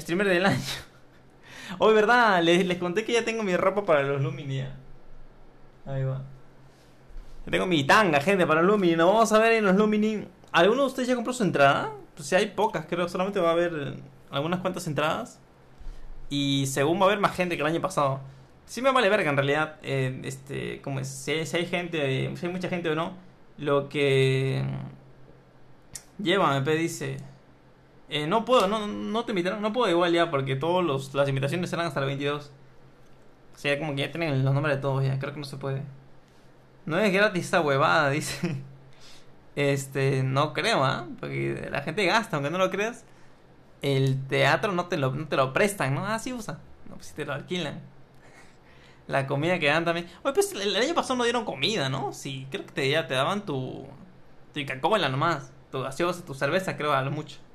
Streamer del año. Hoy, ¿verdad? Les, conté que ya tengo mi ropa para los Luminia. ¿eh? Ahí va. tengo mi tanga, gente, para los Luminia. Nos vamos a ver en los Luminia, ¿Alguno de ustedes ya compró su entrada? Pues si hay pocas, creo. Solamente va a haber eh, algunas cuantas entradas. Y según va a haber más gente que el año pasado. Sí me vale verga, en realidad. Eh, este, como es, si, hay, gente, si hay mucha gente o no. Lo que... Lleva, me dice... Eh, no puedo, no, no te invitaron, no puedo igual ya, porque todas las invitaciones serán hasta el 22. O sea, como que ya tienen los nombres de todos ya, creo que no se puede. No es gratis esta huevada, dice. Este, no creo, ¿ah? Porque la gente gasta, aunque no lo creas. El teatro no te lo, te lo prestan, ¿no? Ah, sí usa. No, pues si te lo alquilan. la comida que dan también. Oye, pues el, año pasado no dieron comida, ¿no? Sí, creo que te, ya te daban tu. Tu cacola nomás. Tu gaseosa, tu cerveza, creo, a lo mucho.